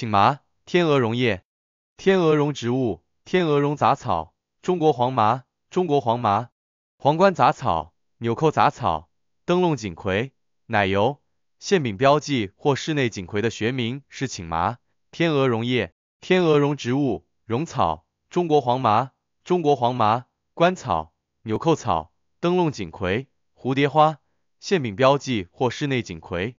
请麻、天鹅绒叶、天鹅绒植物、天鹅绒杂草、中国黄麻、中国黄麻、皇冠杂草、纽扣杂草、灯笼锦葵、奶油、馅饼标记或室内锦葵的学名是请麻、天鹅绒叶、天鹅绒植物、绒草、中国黄麻、中国黄麻、官草、纽扣草、灯笼锦葵、蝴蝶花、馅饼标记或室内锦葵。